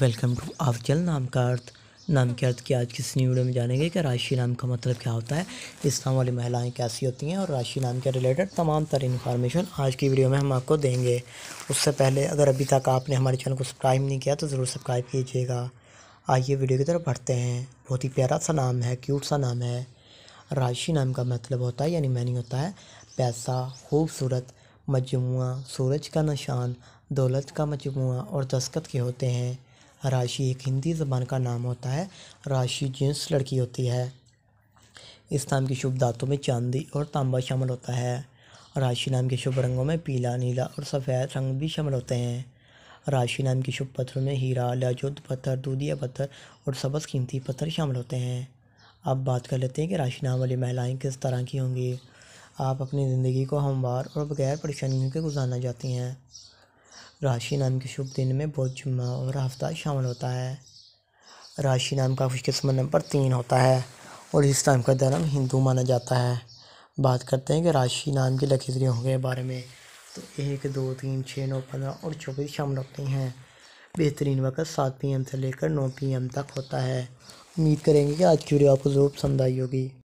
welcome to Afzal नाम का अर्थ नाम के अर्थ की आज किस न्यू वीडियो में जानेंगे कि राशि नाम का मतलब क्या होता है इस्लाम वाली महिलाएं कैसी होती हैं और राशि नाम के रिलेटेड तमाम तर इन्फॉर्मेशन आज की वीडियो में हम आपको देंगे उससे पहले अगर अभी तक आपने हमारे चैनल को सब्सक्राइब नहीं किया तो ज़रूर सब्सक्राइब कीजिएगा आइए वीडियो की तरफ बढ़ते हैं बहुत ही प्यारा सा नाम है क्यूट सा नाम है राशि नाम का मतलब होता है यानी मैनी होता है पैसा खूबसूरत मजमू सूरज का निशान दौलत का मजमू और दस्खत के होते हैं राशि एक हिंदी ज़बान का नाम होता है राशि जिन्स लड़की होती है इस नाम की शुभ दातों में चांदी और तांबा शामिल होता है राशि नाम के शुभ रंगों में पीला नीला और सफ़ेद रंग भी शामिल होते हैं राशि नाम के शुभ पत्थरों में हीरा लाजुद पत्थर दूधिया पत्थर और सबस कीमती पत्थर शामिल होते हैं अब बात कर लेते हैं कि राशि नाम वाली महिलाएँ किस तरह की होंगी आप अपनी ज़िंदगी को हमवार और बगैर परेशानियों के गुजारना चाहती हैं राशि नाम के शुभ दिन में बुध जुम्मा और हफ्ता शामिल होता है राशि नाम का खुशकस्मत नंबर तीन होता है और इस टाइम का धर्म हिंदू माना जाता है बात करते हैं कि राशि नाम की नक्षत्रियों के बारे में तो एक दो तीन छः नौ पंद्रह और चौबीस शामिल होती हैं बेहतरीन वक्त सात पी एम से लेकर नौ पी एम तक होता है उम्मीद करेंगे कि आज की वीडियो आपको ज़रूर पसंद आई होगी